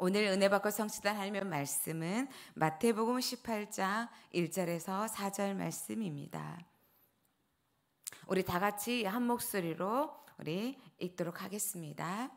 오늘 은혜 받고 성취된 하나님의 말씀은 마태복음 18장 1절에서 4절 말씀입니다. 우리 다 같이 한 목소리로 우리 읽도록 하겠습니다.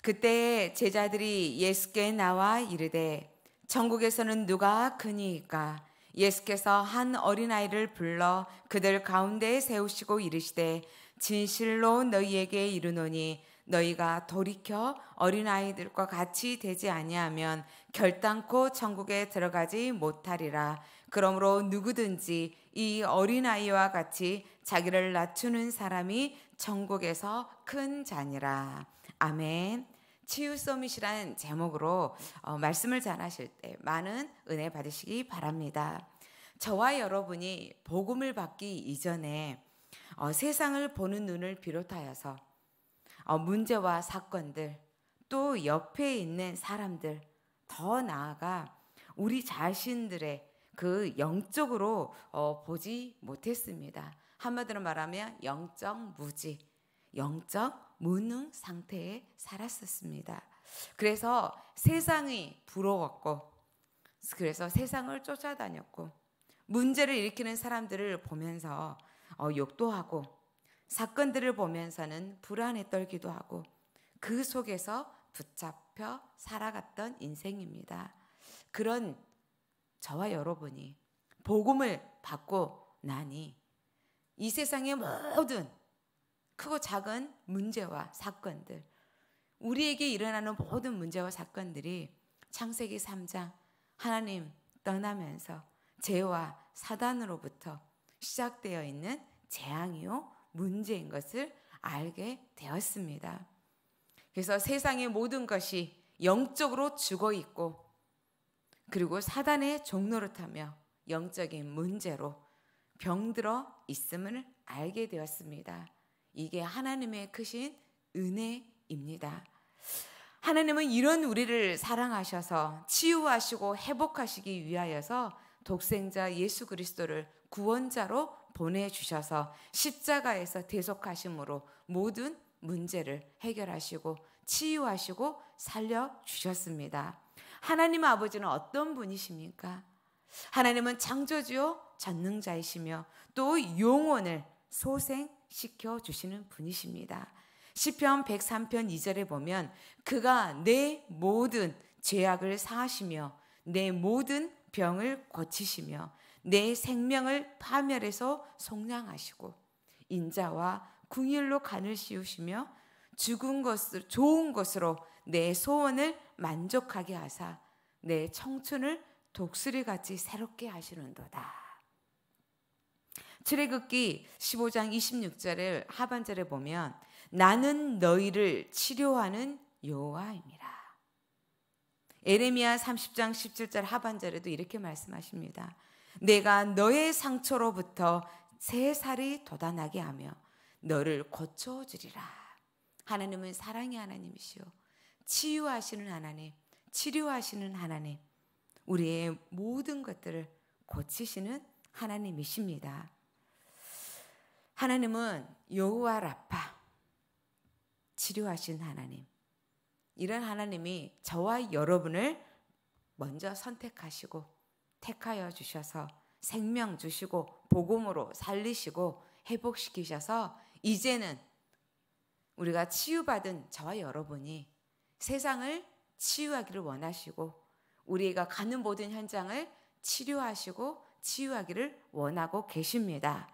그때 제자들이 예수께 나와 이르되 천국에서는 누가 크니까 예수께서 한 어린아이를 불러 그들 가운데에 세우시고 이르시되 진실로 너희에게 이르노니 너희가 돌이켜 어린아이들과 같이 되지 아니하면 결단코 천국에 들어가지 못하리라. 그러므로 누구든지 이 어린아이와 같이 자기를 낮추는 사람이 천국에서 큰 자니라. 아멘. 치유 서밋이란 제목으로 어, 말씀을 전하실 때 많은 은혜 받으시기 바랍니다. 저와 여러분이 복음을 받기 이전에 어, 세상을 보는 눈을 비롯하여서 어, 문제와 사건들 또 옆에 있는 사람들 더 나아가 우리 자신들의 그 영적으로 어, 보지 못했습니다. 한마디로 말하면 영적 무지, 영적 무능 상태에 살았었습니다. 그래서 세상이 부러웠고, 그래서 세상을 쫓아다녔고, 문제를 일으키는 사람들을 보면서 어, 욕도 하고, 사건들을 보면서는 불안에 떨기도 하고 그 속에서 붙잡혀 살아갔던 인생입니다. 그런 저와 여러분이 복음을 받고 나니 이 세상의 모든 크고 작은 문제와 사건들, 우리에게 일어나는 모든 문제와 사건들이 창세기 3장 하나님 떠나면서 죄와 사단으로부터 시작되어 있는 재앙이요 문제인 것을 알게 되었습니다. 그래서 세상의 모든 것이 영적으로 죽어 있고 그리고 사단의 종노릇하며 영적인 문제로 병들어 있음을 알게 되었습니다. 이게 하나님의 크신 은혜입니다. 하나님은 이런 우리를 사랑하셔서 치유하시고 회복하시기 위하여서 독생자 예수 그리스도를 구원자로 보내주셔서 십자가에서 대속하심으로 모든 문제를 해결하시고 치유하시고 살려주셨습니다. 하나님 아버지는 어떤 분이십니까? 하나님은 창조주요 전능자이시며 또 영혼을 소생시켜 주시는 분이십니다. 시편 103편 2절에 보면 그가 내 모든 죄악을 사하시며 내 모든 병을 고치시며 내 생명을 파멸해서 속량하시고 인자와 궁일로 간을 씌우시며 죽은 것을 좋은 것으로 내 소원을 만족하게 하사 내 청춘을 독수리 같이 새롭게 하시는도다. 출애굽기 15장 26절을 하반절에 보면 나는 너희를 치료하는 여호와입니다. 에레미야 30장 17절 하반절에도 이렇게 말씀하십니다. 내가 너의 상처로부터 새 살이 돋아나게 하며 너를 고쳐주리라. 하나님은 사랑의 하나님이시요. 치유하시는 하나님, 치료하시는 하나님, 우리의 모든 것들을 고치시는 하나님이십니다. 하나님은 여호와 라파 치료하신 하나님. 이런 하나님이 저와 여러분을 먼저 선택하시고 택하여 주셔서 생명 주시고 복음으로 살리시고 회복시키셔서 이제는 우리가 치유받은 저와 여러분이 세상을 치유하기를 원하시고 우리가 가는 모든 현장을 치료하시고 치유하기를 원하고 계십니다.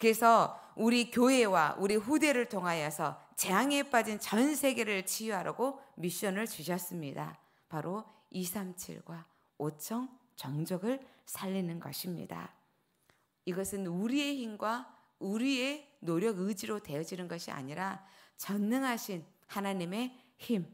그래서 우리 교회와 우리 후대를 통하여서 재앙에 빠진 전 세계를 치유하라고 미션을 주셨습니다. 바로 237과 5청 정적을 살리는 것입니다. 이것은 우리의 힘과 우리의 노력 의지로 되어지는 것이 아니라 전능하신 하나님의 힘,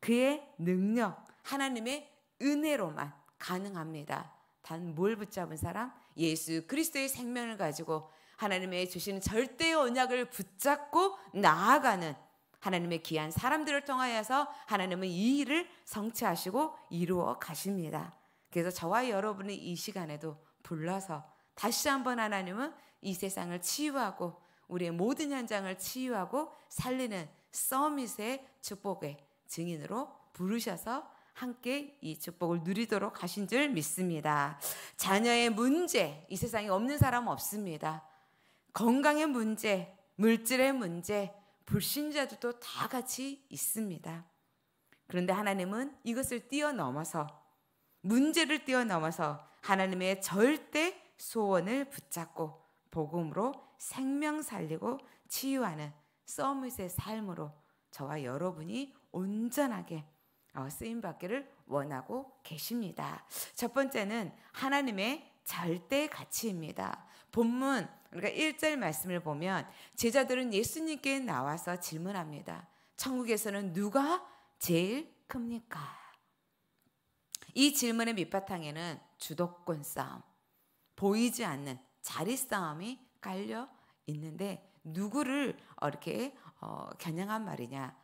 그의 능력, 하나님의 은혜로만 가능합니다. 단 뭘 붙잡은 사람? 예수 그리스도의 생명을 가지고 하나님의 주시 절대의 언약을 붙잡고 나아가는 하나님의 귀한 사람들을 통하여서 하나님은 이 일을 성취하시고 이루어 가십니다. 그래서 저와 여러분이 이 시간에도 불러서 다시 한번 하나님은 이 세상을 치유하고 우리의 모든 현장을 치유하고 살리는 서밋의 축복의 증인으로 부르셔서 함께 이 축복을 누리도록 하신 줄 믿습니다. 자녀의 문제, 이 세상에 없는 사람 없습니다. 건강의 문제, 물질의 문제, 불신자들도 다 같이 있습니다. 그런데 하나님은 이것을 뛰어넘어서 문제를 뛰어넘어서 하나님의 절대 소원을 붙잡고 복음으로 생명 살리고 치유하는 서밋의 삶으로 저와 여러분이 온전하게 어, 쓰임 받기를 원하고 계십니다. 첫 번째는 하나님의 절대 가치입니다. 본문 그러니까 1절 말씀을 보면 제자들은 예수님께 나와서 질문합니다. 천국에서는 누가 제일 큽니까? 이 질문의 밑바탕에는 주도권 싸움, 보이지 않는 자리 싸움이 깔려 있는데 누구를 어, 이렇게 어, 겨냥한 말이냐?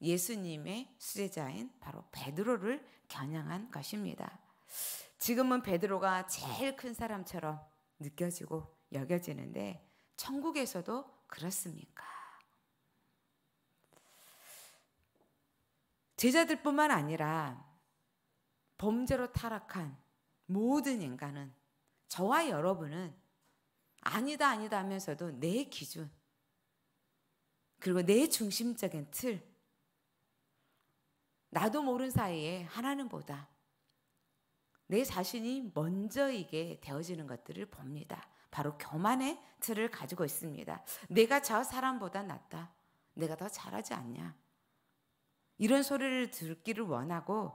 예수님의 수제자인 바로 베드로를 겨냥한 것입니다. 지금은 베드로가 제일 큰 사람처럼 느껴지고 여겨지는데 천국에서도 그렇습니까? 제자들뿐만 아니라 범죄로 타락한 모든 인간은 저와 여러분은 아니다 아니다 하면서도 내 기준 그리고 내 중심적인 틀 나도 모르는 사이에 하나님보다 내 자신이 먼저이게 되어지는 것들을 봅니다. 바로 교만의 틀을 가지고 있습니다. 내가 저 사람보다 낫다. 내가 더 잘하지 않냐. 이런 소리를 듣기를 원하고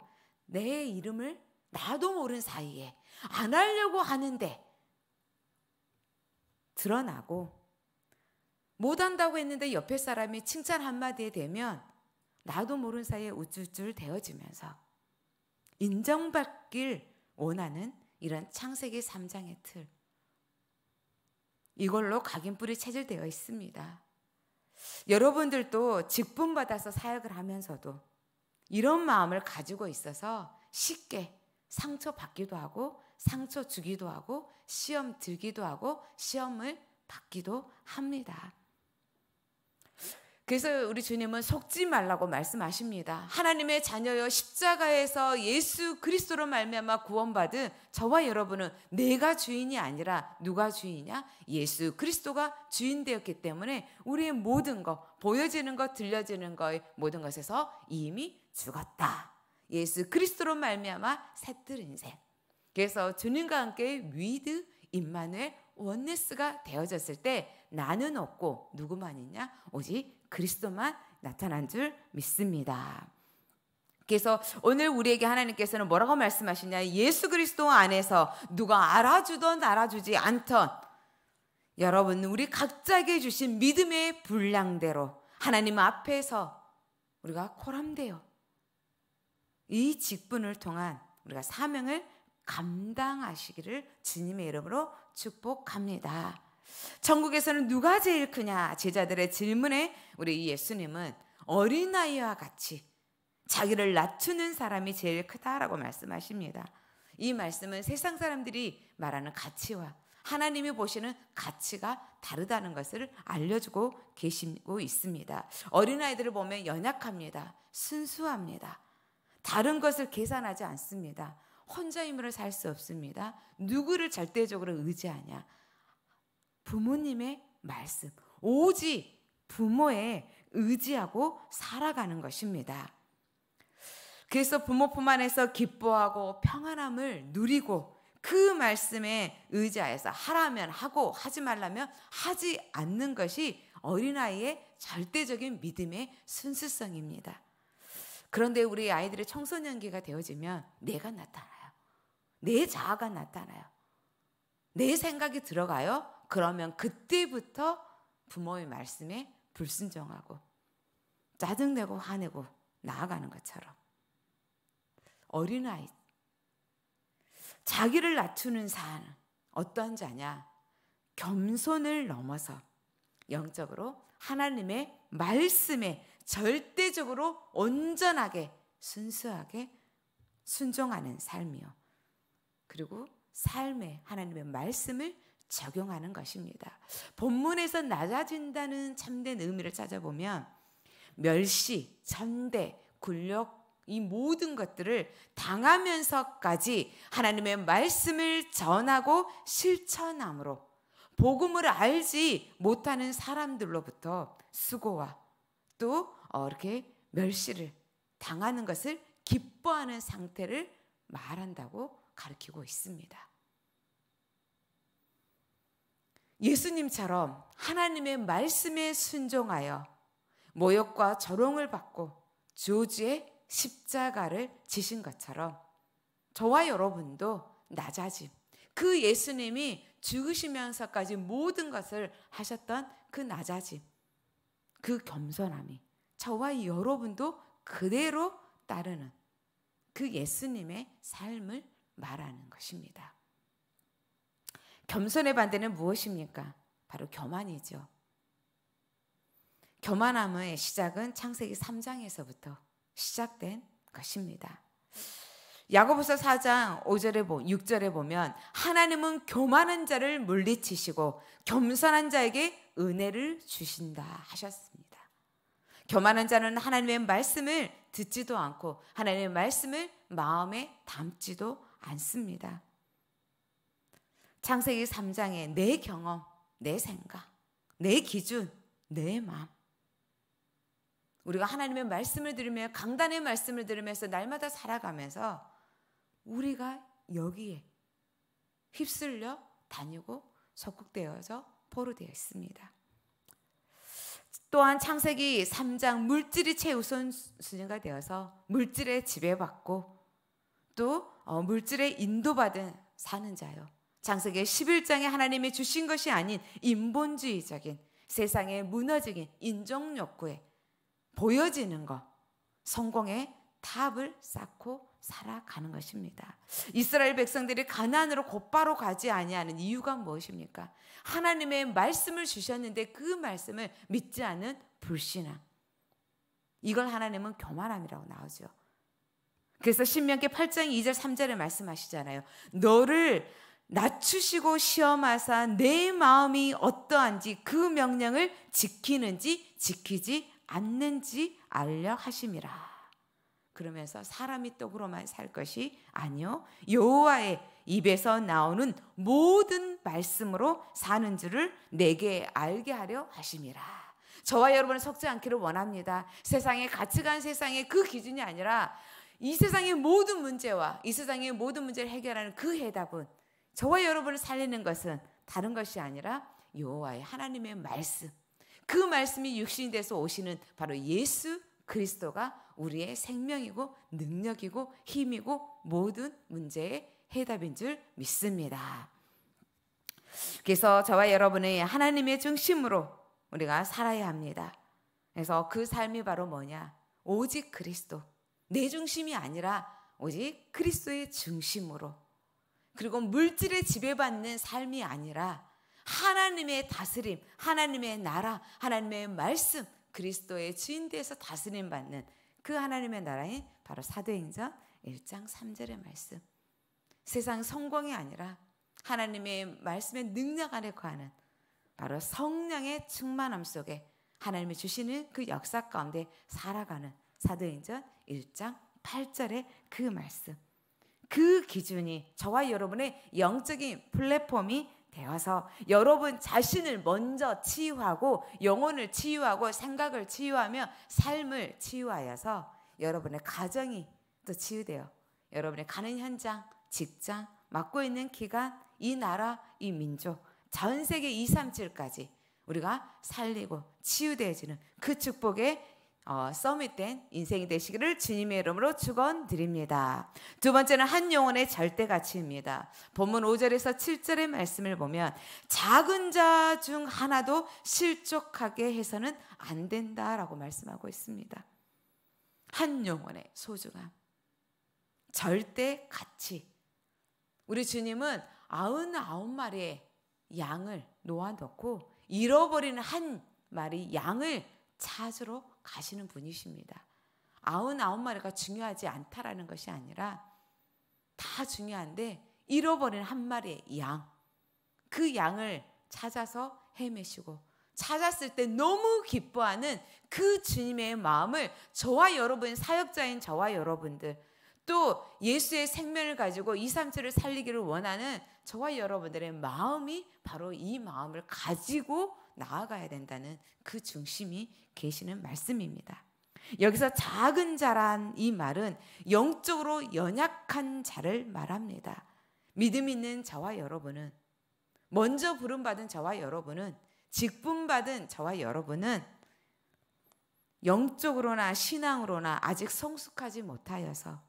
내 이름을 나도 모른 사이에 안 하려고 하는데 드러나고 못 한다고 했는데 옆에 사람이 칭찬 한마디에 되면 나도 모른 사이에 우쭐쭐 대어지면서 인정받길 원하는 이런 창세기 3장의 틀. 이걸로 각인뿔이 체질되어 있습니다. 여러분들도 직분받아서 사역을 하면서도 이런 마음을 가지고 있어서 쉽게 상처 받기도 하고 상처 주기도 하고 시험 들기도 하고 시험을 받기도 합니다. 그래서 우리 주님은 속지 말라고 말씀하십니다. 하나님의 자녀여 십자가에서 예수 그리스도로 말미암아 구원받은 저와 여러분은 내가 주인이 아니라 누가 주인이냐? 예수 그리스도가 주인 되었기 때문에 우리의 모든 것, 보여지는 것, 들려지는 것 모든 것에서 이미 죽었다. 예수 그리스도로 말미암아 새뜰 인생. 그래서 주님과 함께 위드 임마누엘 원네스가 되어졌을 때 나는 없고 누구만 있냐? 오직 그리스도만 나타난 줄 믿습니다. 그래서 오늘 우리에게 하나님께서는 뭐라고 말씀하시냐? 예수 그리스도 안에서 누가 알아주던 알아주지 않던 여러분 우리 각자에게 주신 믿음의 분량대로 하나님 앞에서 우리가 코람대요. 이 직분을 통한 우리가 사명을 감당하시기를 주님의 이름으로 축복합니다. 천국에서는 누가 제일 크냐? 제자들의 질문에 우리 예수님은 어린아이와 같이 자기를 낮추는 사람이 제일 크다라고 말씀하십니다. 이 말씀은 세상 사람들이 말하는 가치와 하나님이 보시는 가치가 다르다는 것을 알려주고 계시고 있습니다. 어린아이들을 보면 연약합니다. 순수합니다. 다른 것을 계산하지 않습니다. 혼자 힘으로 살 수 없습니다. 누구를 절대적으로 의지하냐? 부모님의 말씀, 오직 부모의 의지하고 살아가는 것입니다. 그래서 부모품 안에서 기뻐하고 평안함을 누리고 그 말씀에 의지하여서 하라면 하고 하지 말라면 하지 않는 것이 어린아이의 절대적인 믿음의 순수성입니다. 그런데 우리 아이들의 청소년기가 되어지면 내가 나타나요. 내 자아가 나타나요. 내 생각이 들어가요. 그러면 그때부터 부모의 말씀에 불순종하고 짜증내고 화내고 나아가는 것처럼 어린아이 자기를 낮추는 산 어떠한 자냐 겸손을 넘어서 영적으로 하나님의 말씀에 절대적으로 온전하게 순수하게 순종하는 삶이요. 그리고 삶에 하나님의 말씀을 적용하는 것입니다. 본문에서 낮아진다는 참된 의미를 찾아보면 멸시, 천대, 굴욕 이 모든 것들을 당하면서까지 하나님의 말씀을 전하고 실천함으로 복음을 알지 못하는 사람들로부터 수고와 또 어, 이렇게 멸시를 당하는 것을 기뻐하는 상태를 말한다고 가르치고 있습니다. 예수님처럼 하나님의 말씀에 순종하여 모욕과 조롱을 받고 저주의 십자가를 지신 것처럼 저와 여러분도 낮아짐 그 예수님이 죽으시면서까지 모든 것을 하셨던 그 낮아짐 그 겸손함이 저와 여러분도 그대로 따르는 그 예수님의 삶을 말하는 것입니다. 겸손의 반대는 무엇입니까? 바로 교만이죠. 교만함의 시작은 창세기 3장에서부터 시작된 것입니다. 야고보서 4장 5절에 6절에 보면 하나님은 교만한 자를 물리치시고 겸손한 자에게 은혜를 주신다 하셨습니다. 교만한 자는 하나님의 말씀을 듣지도 않고 하나님의 말씀을 마음에 담지도 않습니다. 창세기 3장에 내 경험, 내 생각, 내 기준, 내 마음. 우리가 하나님의 말씀을 들으며 강단의 말씀을 들으면서 날마다 살아가면서 우리가 여기에 휩쓸려 다니고 적극되어서 포로되어 있습니다. 또한 창세기 3장 물질이 최우선 순위가 되어서 물질의 지배받고 또물질의 어, 인도받은 사는 자요. 창세기 11장에 하나님이 주신 것이 아닌 인본주의적인 세상의 무너지긴 인정 욕구에 보여지는 것, 성공의 탑을 쌓고 살아가는 것입니다. 이스라엘 백성들이 가나으로 곧바로 가지 아니하는 이유가 무엇입니까? 하나님의 말씀을 주셨는데 그 말씀을 믿지 않는 불신앙. 이걸 하나님은 교만함이라고 나오죠. 그래서 신명기 8장 2절 3절에 말씀하시잖아요. 너를 낮추시고 시험하사 내 마음이 어떠한지 그 명령을 지키는지 지키지 않는지 알려 하심이라. 그러면서 사람이 떡으로만 살 것이 아니요 여호와의 입에서 나오는 모든 말씀으로 사는 줄을 내게 알게 하려 하심이라. 저와 여러분을 섞지 않기를 원합니다. 세상의 가치관 세상의 그 기준이 아니라 이 세상의 모든 문제와 이 세상의 모든 문제를 해결하는 그 해답은 저와 여러분을 살리는 것은 다른 것이 아니라 여호와의 하나님의 말씀. 그 말씀이 육신이 돼서 오시는 바로 예수 그리스도가 우리의 생명이고 능력이고 힘이고 모든 문제의 해답인 줄 믿습니다. 그래서 저와 여러분의 하나님의 중심으로 우리가 살아야 합니다. 그래서 그 삶이 바로 뭐냐? 오직 그리스도. 내 중심이 아니라 오직 그리스도의 중심으로. 그리고 물질에 지배받는 삶이 아니라 하나님의 다스림, 하나님의 나라, 하나님의 말씀, 그리스도의 주인 돼서 다스림 받는 그 하나님의 나라인 바로 사도행전 1장 3절의 말씀. 세상 성공이 아니라 하나님의 말씀의 능력 안에 거하는 바로 성령의 충만함 속에 하나님이 주시는 그 역사 가운데 살아가는 사도행전 1장 8절의 그 말씀. 그 기준이 저와 여러분의 영적인 플랫폼이 되어서 여러분 자신을 먼저 치유하고 영혼을 치유하고 생각을 치유하며 삶을 치유하여서 여러분의 가정이 또치유되어 여러분의 가는 현장, 직장, 맡고 있는 기간, 이 나라, 이 민족, 전 세계 2, 3, 7까지 우리가 살리고 치유되어지는 그 축복의 어, 써밋된 인생이 되시기를 주님의 이름으로 축원드립니다. 두 번째는 한 영혼의 절대 가치입니다. 본문 5절에서 7절의 말씀을 보면 작은 자 중 하나도 실족하게 해서는 안 된다라고 말씀하고 있습니다. 한 영혼의 소중함. 절대 가치. 우리 주님은 99마리의 양을 놓아놓고 잃어버리는 한 마리 양을 찾으러 가시는 분이십니다. 아흔아홉 마리가 중요하지 않다라는 것이 아니라 다 중요한데 잃어버린 한 마리의 양. 그 양을 찾아서 헤매시고 찾았을 때 너무 기뻐하는 그 주님의 마음을 저와 여러분, 사역자인 저와 여러분들, 또 예수의 생명을 가지고 이삼주를 살리기를 원하는 저와 여러분들의 마음이 바로 이 마음을 가지고 나아가야 된다는 그 중심이 계시는 말씀입니다. 여기서 작은 자란 이 말은 영적으로 연약한 자를 말합니다. 믿음 있는 저와 여러분은 먼저 부름받은 저와 여러분은 직분받은 저와 여러분은 영적으로나 신앙으로나 아직 성숙하지 못하여서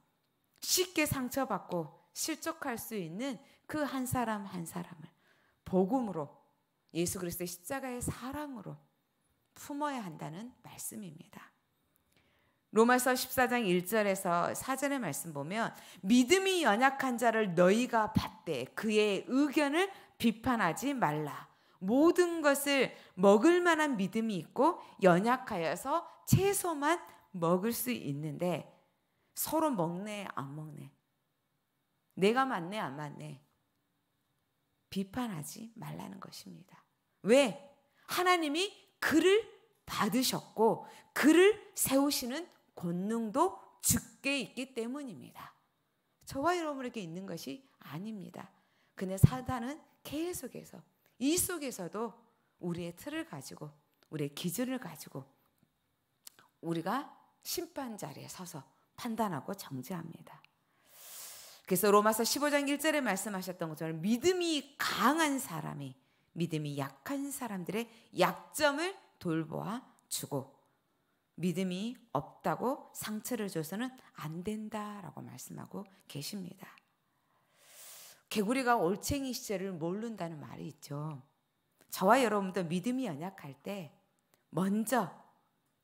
쉽게 상처받고 실족할 수 있는 그 한 사람 한 사람을 복음으로 예수 그리스도의 십자가의 사랑으로 품어야 한다는 말씀입니다. 로마서 14장 1절에서 사전의 말씀 보면 믿음이 연약한 자를 너희가 받되 그의 의견을 비판하지 말라. 모든 것을 먹을 만한 믿음이 있고 연약하여서 채소만 먹을 수 있는데 서로 먹네 안 먹네. 내가 맞네 안 맞네. 비판하지 말라는 것입니다. 왜? 하나님이 그를 받으셨고 그를 세우시는 권능도 주께 있기 때문입니다. 저와 여러분에게 있는 것이 아닙니다. 근데 사단은 계 속에서 이 속에서도 우리의 틀을 가지고 우리의 기준을 가지고 우리가 심판 자리에 서서 판단하고 정죄합니다. 그래서 로마서 15장 1절에 말씀하셨던 것처럼 믿음이 강한 사람이 믿음이 약한 사람들의 약점을 돌보아 주고 믿음이 없다고 상처를 줘서는 안 된다라고 말씀하고 계십니다. 개구리가 올챙이 시절을 모른다는 말이 있죠. 저와 여러분도 믿음이 연약할 때 먼저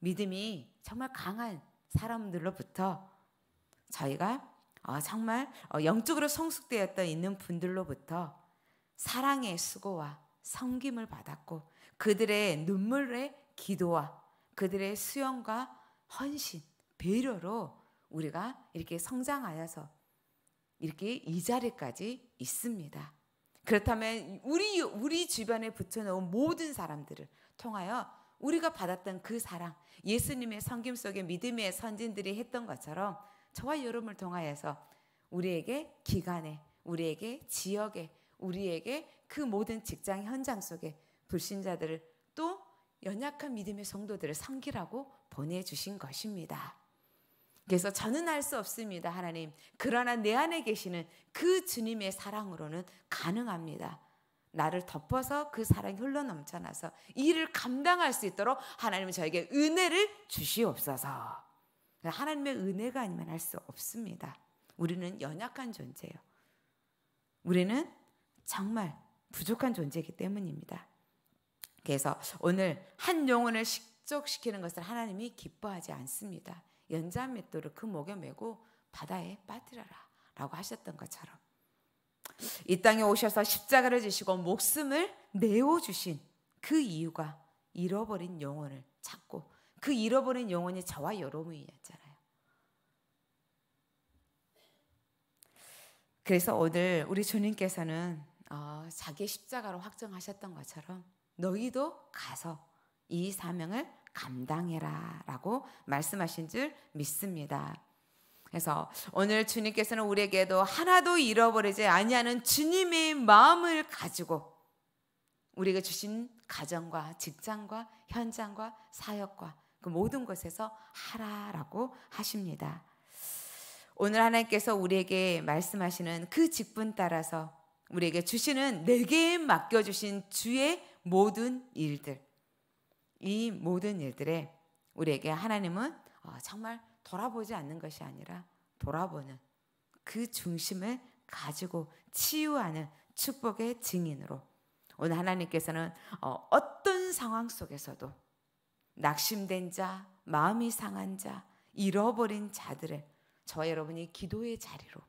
믿음이 정말 강한 사람들로부터 저희가 아, 어, 정말 영적으로 성숙되었던 있는 분들로부터 사랑의 수고와 성김을 받았고 그들의 눈물의 기도와 그들의 수영과 헌신, 배려로 우리가 이렇게 성장하여서 이렇게 이 자리까지 있습니다. 그렇다면 우리 우리 주변에 붙여놓은 모든 사람들을 통하여 우리가 받았던 그 사랑, 예수님의 성김 속에 믿음의 선진들이 했던 것처럼 저와 여러분을 통하여서 우리에게 기관에 우리에게 지역에, 우리에게 그 모든 직장 현장 속에 불신자들을 또 연약한 믿음의 성도들을 섬기라고 보내주신 것입니다. 그래서 저는 알 수 없습니다, 하나님. 그러나 내 안에 계시는 그 주님의 사랑으로는 가능합니다. 나를 덮어서 그 사랑이 흘러 넘쳐나서 이를 감당할 수 있도록 하나님 은 저에게 은혜를 주시옵소서. 하나님의 은혜가 아니면 할 수 없습니다. 우리는 연약한 존재예요. 우리는 정말 부족한 존재이기 때문입니다. 그래서 오늘 한 영혼을 식적시키는 것을 하나님이 기뻐하지 않습니다. 연자 맷돌을 그 목에 메고 바다에 빠뜨려라 라고 하셨던 것처럼 이 땅에 오셔서 십자가를 지시고 목숨을 내어주신 그 이유가 잃어버린 영혼을 찾고 그 잃어버린 영혼이 저와 여러분이었잖아요. 그래서 오늘 우리 주님께서는 어, 자기 십자가로 확정하셨던 것처럼 너희도 가서 이 사명을 감당해라 라고 말씀하신 줄 믿습니다. 그래서 오늘 주님께서는 우리에게도 하나도 잃어버리지 아니하는 주님의 마음을 가지고 우리가 주신 가정과 직장과 현장과 사역과 그 모든 것에서 하라라고 하십니다. 오늘 하나님께서 우리에게 말씀하시는 그 직분 따라서 우리에게 주시는 내게 맡겨주신 주의 모든 일들, 이 모든 일들에 우리에게 하나님은 어, 정말 돌아보지 않는 것이 아니라 돌아보는 그 중심을 가지고 치유하는 축복의 증인으로 오늘 하나님께서는 어, 어떤 상황 속에서도 낙심된 자, 마음이 상한 자, 잃어버린 자들을 저 여러분이 기도의 자리로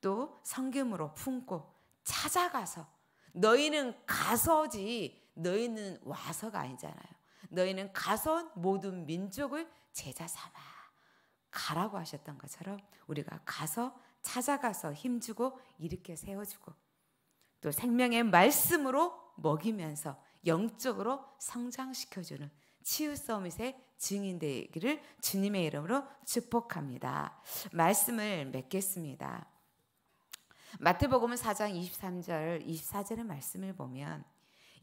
또 성김으로 품고 찾아가서 너희는 가서지 너희는 와서가 아니잖아요. 너희는 가서 모든 민족을 제자 삼아 가라고 하셨던 것처럼 우리가 가서 찾아가서 힘주고 이렇게 세워주고 또 생명의 말씀으로 먹이면서 영적으로 성장시켜주는 치유 서밋의 증인 되기를 주님의 이름으로 축복합니다. 말씀을 맺겠습니다. 마태복음 4장 23절 24절의 말씀을 보면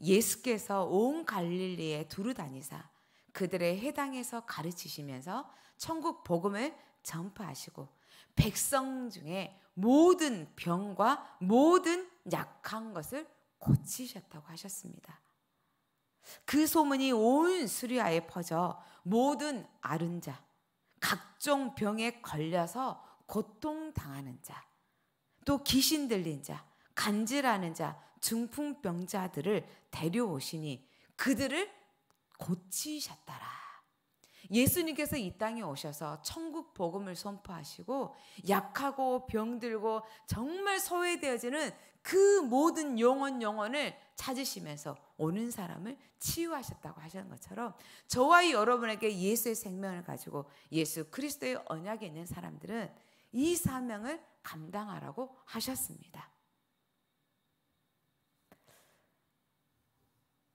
예수께서 온 갈릴리에 두루 다니사 그들의 해당에서 가르치시면서 천국 복음을 전파하시고 백성 중에 모든 병과 모든 약한 것을 고치셨다고 하셨습니다. 그 소문이 온 수리아에 퍼져 모든 아른 자, 각종 병에 걸려서 고통당하는 자, 또 귀신 들린 자, 간질하는 자, 중풍병자들을 데려오시니 그들을 고치셨다라 예수님께서 이 땅에 오셔서 천국 복음을 선포하시고 약하고 병들고 정말 소외되어지는 그 모든 영혼 영혼을 찾으시면서 오는 사람을 치유하셨다고 하시는 것처럼 저와 여러분에게 예수의 생명을 가지고 예수 그리스도의 언약에 있는 사람들은 이 사명을 감당하라고 하셨습니다.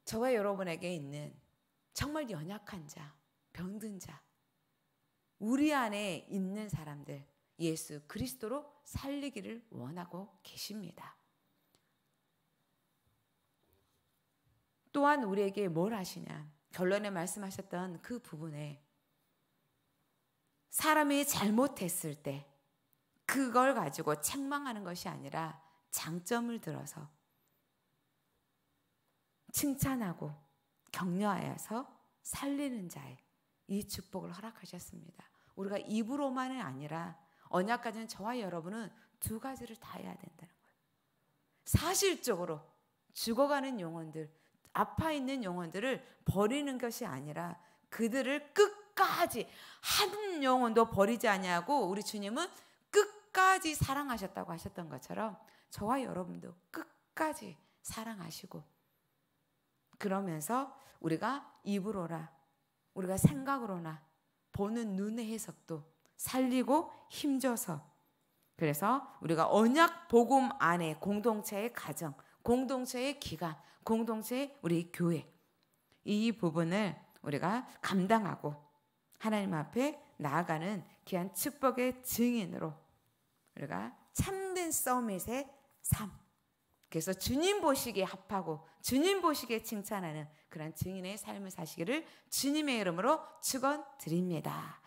저와 여러분에게 있는 정말 연약한 자, 병든 자, 우리 안에 있는 사람들 예수 그리스도로 살리기를 원하고 계십니다. 또한 우리에게 뭘 하시냐? 결론에 말씀하셨던 그 부분에 사람이 잘못했을 때 그걸 가지고 책망하는 것이 아니라 장점을 들어서 칭찬하고 격려하여서 살리는 자의 이 축복을 허락하셨습니다. 우리가 입으로만이 아니라 언약까지는 저와 여러분은 두 가지를 다 해야 된다는 거예요. 사실적으로 죽어가는 영혼들, 아파 있는 영혼들을 버리는 것이 아니라 그들을 끝까지 한 영혼도 버리지 아니하고 우리 주님은 끝까지 사랑하셨다고 하셨던 것처럼 저와 여러분도 끝까지 사랑하시고 그러면서 우리가 입으로라 우리가 생각으로나 보는 눈의 해석도 살리고 힘줘서 그래서 우리가 언약 복음 안에 공동체의 가정, 공동체의 기관, 공동체의 우리 교회 이 부분을 우리가 감당하고 하나님 앞에 나아가는 귀한 축복의 증인으로 우리가 참된 서밋의 삶 그래서 주님 보시기에 합하고 주님 보시기에 칭찬하는 그런 증인의 삶을 사시기를 주님의 이름으로 축원드립니다.